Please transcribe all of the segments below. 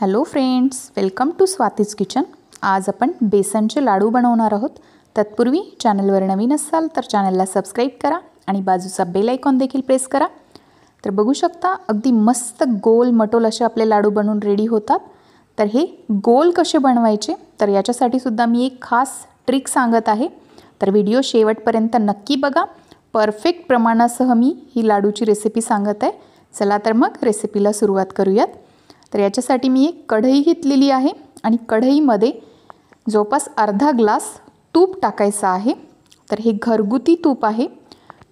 hello friends welcome to Swati's kitchen आज आपण बेसनचे लाडू बनवणार आहोत तत्पूर्वी चॅनलवर नवीन असाल तर चॅनलला सबस्क्राईब करा आणि बाजूचा बेल आयकॉन देखील प्रेस करा तर बघू शकता अगदी मस्त गोल मटोल असे आपले लाडू बनवून रेडी होतात तर हे गोल कसे बनवायचे तर याच्यासाठी सुद्धा मी एक खास ट्रिक सांगत आहे तर व्हिडिओ शेवटपर्यंत नक्की बघा परफेक्ट प्रमाणासह मी ही लाडूची रेसिपी सांगत आहे चला तर मग रेसिपीला सुरुवात करूयात तर याच्यासाठी मी एक कढई घेतलेली आहे आणि कढईमध्ये जवळपास अर्धा ग्लास तूप टाकायचं आहे तर हे घरगुती तूप आहे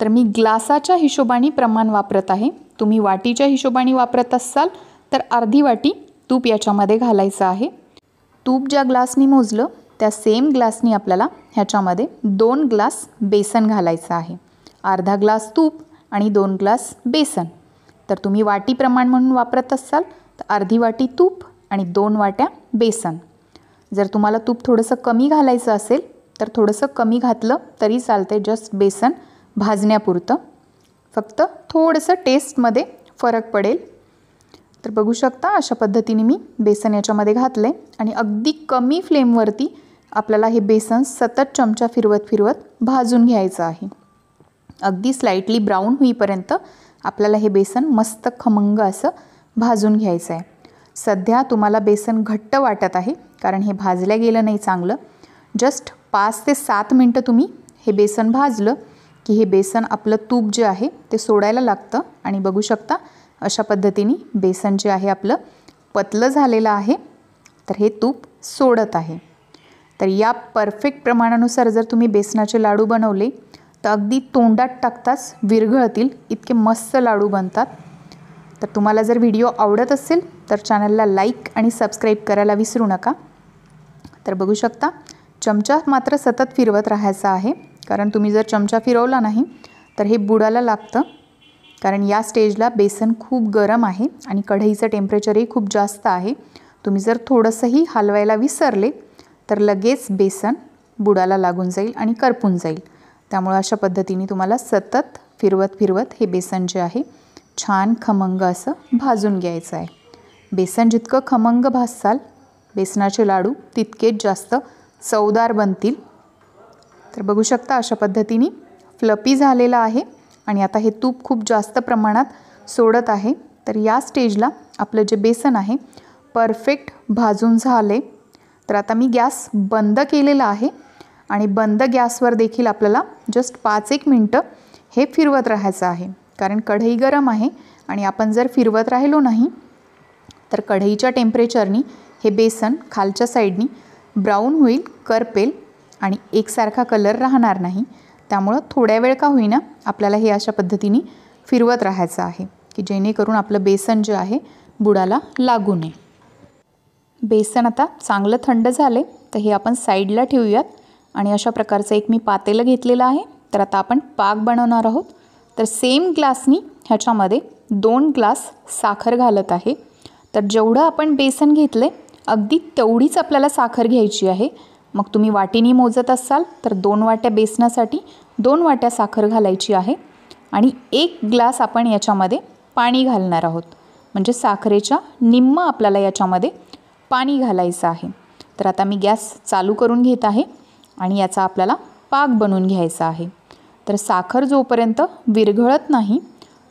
तर मी ग्लासाच्या हिशोबाने प्रमाण वापरत आहे तुम्ही वाटीच्या हिशोबाने वापरत असाल तर अर्धी वाटी तूप याच्यामध्ये घालायचं आहे तूप ज्या ग्लासनी मोजलं त्या सेम ग्लासनी आपल्याला ह्याच्यामध्ये दोन ग्लास बेसन घालायचं आहे अर्धा ग्लास तूप आणि दोन ग्लास बेसन तर तुम्ही वाटी प्रमाण म्हणून वापरत असाल तर अर्धी वाटी तूप आणि दोन वाट्या बेसन जर तुम्हाला तूप थोडंसं कमी घालायचं असेल तर थोडंसं कमी घातलं तरी चालते जस्ट बेसन भाजण्यापुरतं फक्त थोडंसं टेस्टमध्ये फरक पडेल तर बघू शकता अशा पद्धतीने मी बेसन याच्यामध्ये घातलं आहे आणि अगदी कमी फ्लेमवरती आपल्याला हे बेसन सतत चमचा फिरवत फिरवत भाजून घ्यायचं आहे अगदी स्लाइटली ब्राऊन होईपर्यंत आपल्याला हे बेसन मस्त खमंग असं भाजून घ्यायचं आहे सध्या तुम्हाला बेसन घट्ट वाटत आहे कारण हे भाजलं गेलं नाही चांगलं जस्ट पाच ते सात मिनटं तुम्ही हे बेसन भाजलं की हे बेसन आपलं तूप जे आहे ते सोडायला लागतं आणि बघू शकता अशा पद्धतीने बेसन जे आहे आपलं पतलं झालेलं आहे तर हे तूप सोडत आहे तर या परफेक्ट प्रमाणानुसार जर तुम्ही बेसनाचे लाडू बनवले तर अगदी तोंडात टाकताच विरघळतील इतके मस्त लाडू बनतात तर तुम्हाला जर व्हिडिओ आवडत असेल तर चॅनलला लाईक आणि सबस्क्राईब करायला विसरू नका तर बघू शकता चमचा मात्र सतत फिरवत राहायचा आहे कारण तुम्ही जर चमचा फिरवला नाही तर हे बुडाला लागतं कारण या स्टेजला बेसन खूप गरम आहे आणि कढईचं टेम्परेचरही खूप जास्त आहे तुम्ही जर थोडंसंही हलवायला विसरले तर लगेच बेसन बुडाला लागून जाईल आणि करपून जाईल त्यामुळं अशा पद्धतीने तुम्हाला सतत फिरवत फिरवत हे बेसन जे आहे छान खमंग असं भाजून घ्यायचं आहे बेसन जितकं खमंग भाजसाल बेसनाचे लाडू तितकेच जास्त चवदार बनतील तर बघू शकता अशा पद्धतीने फ्लपी झालेला आहे आणि आता हे तूप खूप जास्त प्रमाणात सोडत आहे तर या स्टेजला आपलं जे बेसन आहे परफेक्ट भाजून झाले तर आता मी गॅस बंद केलेला आहे आणि बंद गॅसवर देखील आपल्याला जस्ट पाच एक मिनटं हे फिरवत राहायचं आहे कारण कढई गरम आहे आणि आपण जर फिरवत राहिलो नाही तर कढईच्या टेम्परेचरनी हे बेसन खालच्या साईडनी ब्राऊन होईल करपेल आणि एकसारखा कलर राहणार नाही त्यामुळं थोड्या वेळ का होईना आपल्याला हे अशा पद्धतीने फिरवत राहायचं आहे की जेणेकरून आपलं बेसन जे आहे बुडाला लागू नये बेसन आता चांगलं थंड झाले तर हे आपण साईडला ठेवूयात आणि अशा प्रकारचं एक मी पातेलं घेतलेलं आहे तर आता आपण पाक बनवणार आहोत तर सेम ग्लासनी ह्याच्यामध्ये दोन ग्लास साखर घालत आहे तर जेवढं आपण बेसन घेतलं आहे अगदी तेवढीच आपल्याला साखर घ्यायची आहे मग तुम्ही वाटीनी मोजत असाल तर दोन वाट्या बेसनासाठी दोन वाट्या साखर घालायची आहे आणि एक ग्लास आपण याच्यामध्ये पाणी घालणार आहोत म्हणजे साखरेच्या निम्म आपल्याला याच्यामध्ये पाणी घालायचं आहे तर आता मी गॅस चालू करून घेत आहे आणि याचा आपल्याला पाक बनवून घ्यायचा आहे तर साखर जोपर्यंत विरघळत नाही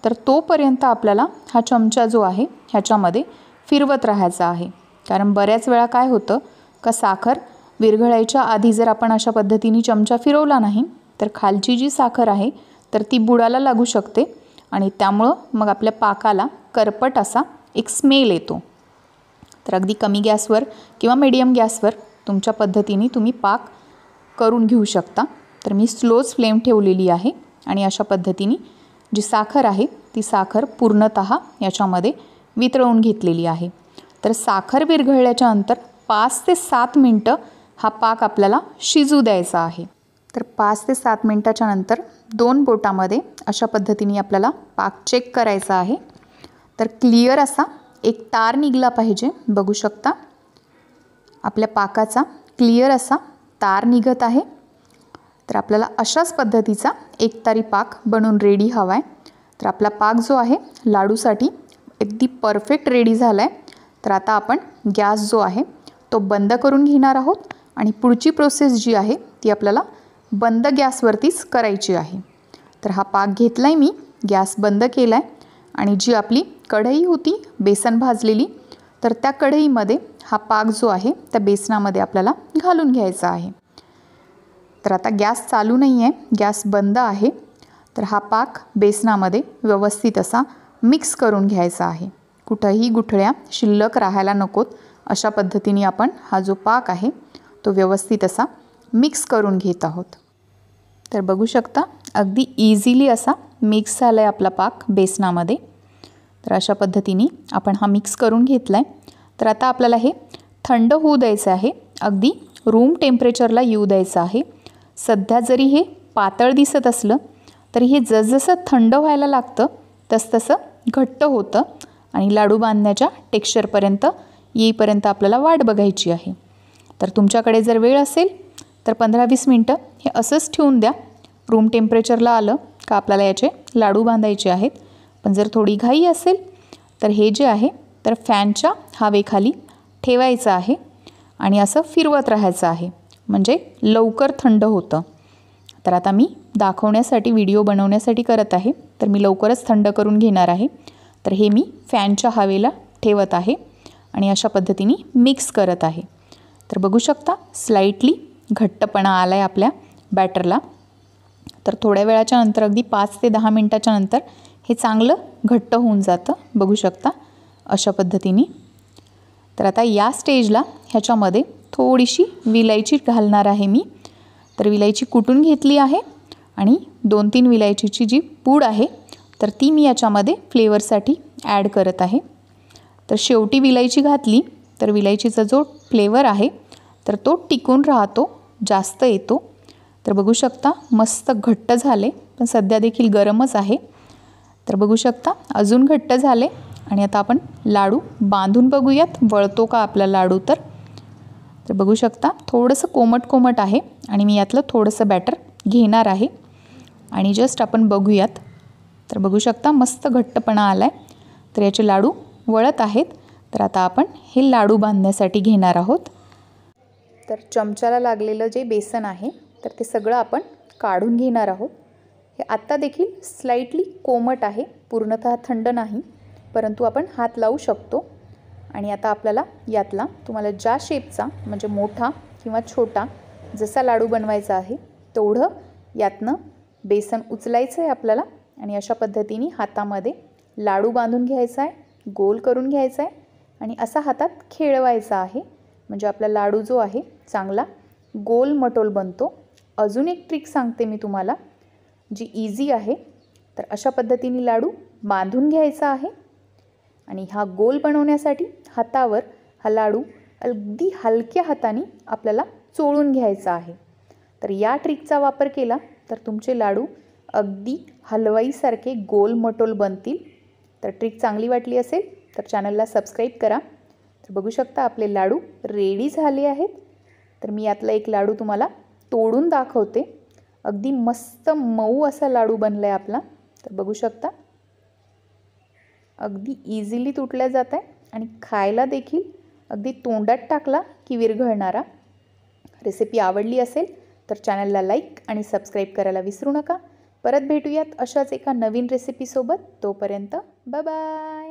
तर तोपर्यंत आपल्याला हा चमचा जो आहे ह्याच्यामध्ये फिरवत राहायचा आहे कारण बऱ्याच वेळा काय होतं का साखर विरघळायच्या आधी जर आपण अशा पद्धतीने चमचा फिरवला नाही तर खालची जी साखर आहे तर ती बुडाला लागू शकते आणि त्यामुळं मग आपल्या पाकाला करपट असा एक स्मेल येतो तर अगदी कमी गॅसवर किंवा मीडियम गॅसवर तुमच्या पद्धतीने तुम्ही पाक करून घेऊ शकता तर मी स्लोच फ्लेम ठेवलेली आहे आणि अशा पद्धतीने जी साखर आहे ती साखर पूर्णत याच्यामध्ये वितळवून घेतलेली आहे तर साखर विरघळल्याच्या नंतर पाच ते सात मिनटं हा पाक आपल्याला शिजू द्यायचा आहे तर पाच ते सात मिनटाच्या नंतर दोन बोटामध्ये अशा पद्धतीने आपल्याला पाक चेक करायचा आहे तर क्लिअर असा एक तार निघला पाहिजे बघू शकता आपल्या पाकाचा क्लिअर असा तार निघत आहे तर आपल्याला अशाच पद्धतीचा एक पाक बनून रेडी हवा आहे तर आपला पाक जो आहे लाडूसाठी अगदी परफेक्ट रेडी झाला आहे तर आता आपण गॅस जो आहे तो बंद करून घेणार आहोत आणि पुढची प्रोसेस जी आहे ती आपल्याला बंद गॅसवरतीच करायची आहे तर हा पाक घेतला आहे मी गॅस बंद केला आहे आणि जी आपली कढई होती बेसन भाजलेली तर त्या कढईमध्ये हा पाक जो आहे त्या बेसनामध्ये आपल्याला घालून घ्यायचा आहे तर आता गॅस चालू नाही आहे गॅस बंद आहे तर हा पाक बेसनामध्ये व्यवस्थित असा मिक्स करून घ्यायचा आहे कुठंही गुठळ्या शिल्लक राहायला नकोत अशा पद्धतीने आपण हा जो पाक आहे तो व्यवस्थित असा मिक्स करून घेत आहोत तर बघू शकता अगदी इझिली असा मिक्स झाला आहे आपला पाक बेसनामध्ये तर अशा पद्धतीने आपण हा मिक्स करून घेतला आहे तर आता आपल्याला हे थंड होऊ द्यायचं आहे अगदी रूम टेम्परेचरला येऊ द्यायचं आहे सध्या जरी हे पातळ दिसत असलं तरी हे जसजसं थंड व्हायला लागतं तसतसं घट्ट होतं आणि लाडू बांधण्याच्या टेक्स्चरपर्यंत येईपर्यंत आपल्याला वाट बघायची आहे तर तुमच्याकडे जर वेळ असेल तर पंधरा वीस मिनटं हे असंच ठेवून द्या रूम टेम्परेचरला आलं का आपल्याला याचे लाडू बांधायचे आहेत पण जर थोडी घाई असेल तर हे जे आहे तर फॅनच्या हवेखाली ठेवायचं आहे आणि असं फिरवत राहायचं आहे म्हणजे लवकर थंड होतं तर आता मी दाखवण्यासाठी व्हिडिओ बनवण्यासाठी करत आहे तर मी लवकरच थंड करून घेणार आहे तर हे मी फॅनच्या हवेला ठेवत आहे आणि अशा पद्धतीने मिक्स करत आहे तर बघू शकता स्लाईटली घट्टपणा आला आहे आपल्या बॅटरला तर थोड्या वेळाच्या नंतर अगदी पाच ते दहा मिनटाच्या नंतर हे चांगलं घट्ट होऊन जातं बघू शकता अशा पद्धतीने तर आता या स्टेजला ह्याच्यामध्ये थोडीशी विलायची घालणार आहे मी तर विलायची कुटून घेतली आहे आणि दोन तीन विलायचीची जी पूड आहे तर ती मी याच्यामध्ये फ्लेवरसाठी ॲड करत आहे तर शेवटी विलायची घातली तर विलायचीचा जो फ्लेवर आहे तर तो टिकून राहतो जास्त येतो तर बघू शकता मस्त घट्ट झाले पण सध्या देखील गरमच आहे तर बघू शकता अजून घट्ट झाले आणि आता आपण लाडू बांधून बघूयात वळतो का आपला लाडू तर तर बघू शकता थोडंसं कोमट कोमट आहे आणि मी यातलं थोडंसं बॅटर घेणार आहे आणि जस्ट आपण बघूयात तर बघू शकता मस्त घट्टपणा आला आहे तर याचे लाडू वळत आहेत तर आता आपण हे लाडू बांधण्यासाठी घेणार आहोत तर चमच्याला लागलेलं जे बेसन आहे तर ते सगळं आपण काढून घेणार आहोत हे आत्ता देखील स्लाइटली कोमट आहे पूर्णतः थंड नाही परंतु आपण हात लावू शकतो आणि आता आपल्याला यातला तुम्हाला ज्या शेपचा म्हणजे मोठा किंवा छोटा जसा लाडू बनवायचा आहे तेवढं यातनं बेसन उचलायचं आहे आपल्याला आणि अशा पद्धतीने हातामध्ये लाडू बांधून घ्यायचा आहे गोल करून घ्यायचा आहे आणि असा हातात खेळवायचा आहे म्हणजे आपला लाडू जो आहे चांगला गोल मटोल बनतो अजून एक ट्रिक सांगते मी तुम्हाला जी इझी आहे तर अशा पद्धतीने लाडू बांधून घ्यायचा आहे आणि हा गोल बनवण्यासाठी हातावर हा लाडू अगदी हलक्या हाताने आपल्याला चोळून घ्यायचा आहे तर या ट्रिकचा वापर केला तर तुमचे लाडू अगदी हलवाईसारखे गोल मटोल बनतील तर ट्रिक चांगली वाटली असेल तर चॅनलला सबस्क्राईब करा तर बघू शकता आपले लाडू रेडी झाले आहेत तर मी यातला एक लाडू तुम्हाला तोडून दाखवते अगदी मस्त मऊ असा लाडू बनला आहे आपला तर बघू शकता अगदी इझिली तुटल्या जात आहे आणि खायला देखील अगदी तोंडात टाकला की विरघळणारा रेसिपी आवडली असेल तर चॅनलला लाईक आणि सबस्क्राईब करायला विसरू नका परत भेटूयात अशाच एका नवीन रेसिपीसोबत तोपर्यंत बाय